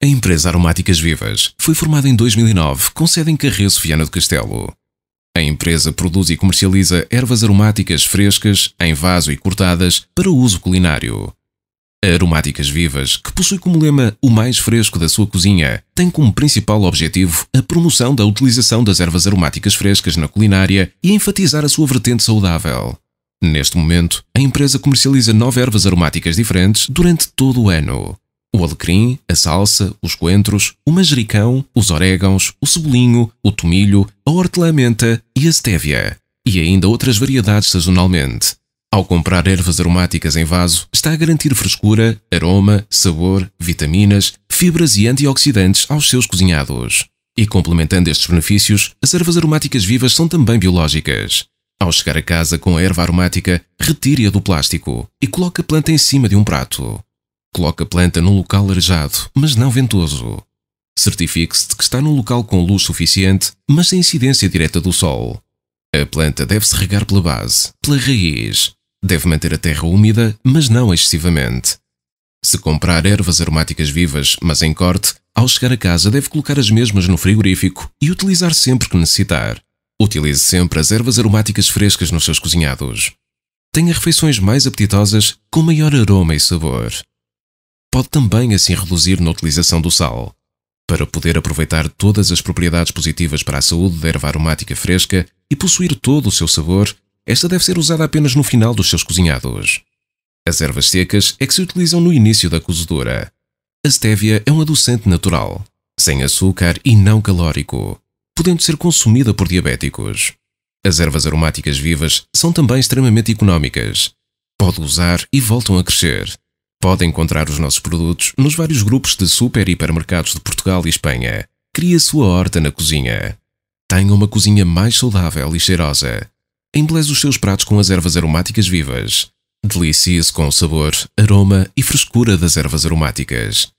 A empresa Aromáticas Vivas foi formada em 2009 com sede em Carreço Viana do Castelo. A empresa produz e comercializa ervas aromáticas frescas, em vaso e cortadas, para uso culinário. A Aromáticas Vivas, que possui como lema o mais fresco da sua cozinha, tem como principal objetivo a promoção da utilização das ervas aromáticas frescas na culinária e enfatizar a sua vertente saudável. Neste momento, a empresa comercializa nove ervas aromáticas diferentes durante todo o ano o alecrim, a salsa, os coentros, o manjericão, os orégãos, o cebolinho, o tomilho, a hortelã-menta e a stevia, e ainda outras variedades sazonalmente. Ao comprar ervas aromáticas em vaso, está a garantir frescura, aroma, sabor, vitaminas, fibras e antioxidantes aos seus cozinhados. E complementando estes benefícios, as ervas aromáticas vivas são também biológicas. Ao chegar a casa com a erva aromática, retire-a do plástico e coloque a planta em cima de um prato. Coloque a planta num local arejado, mas não ventoso. Certifique-se de que está num local com luz suficiente, mas sem incidência direta do sol. A planta deve-se regar pela base, pela raiz. Deve manter a terra úmida, mas não excessivamente. Se comprar ervas aromáticas vivas, mas em corte, ao chegar a casa deve colocar as mesmas no frigorífico e utilizar sempre que necessitar. Utilize sempre as ervas aromáticas frescas nos seus cozinhados. Tenha refeições mais apetitosas, com maior aroma e sabor pode também assim reduzir na utilização do sal. Para poder aproveitar todas as propriedades positivas para a saúde da erva aromática fresca e possuir todo o seu sabor, esta deve ser usada apenas no final dos seus cozinhados. As ervas secas é que se utilizam no início da cozedura. A stevia é um adoçante natural, sem açúcar e não calórico, podendo ser consumida por diabéticos. As ervas aromáticas vivas são também extremamente económicas. Pode usar e voltam a crescer, Pode encontrar os nossos produtos nos vários grupos de super e hipermercados de Portugal e Espanha. Crie a sua horta na cozinha. Tenha uma cozinha mais saudável e cheirosa. Embeleze os seus pratos com as ervas aromáticas vivas. Delicie-se com o sabor, aroma e frescura das ervas aromáticas.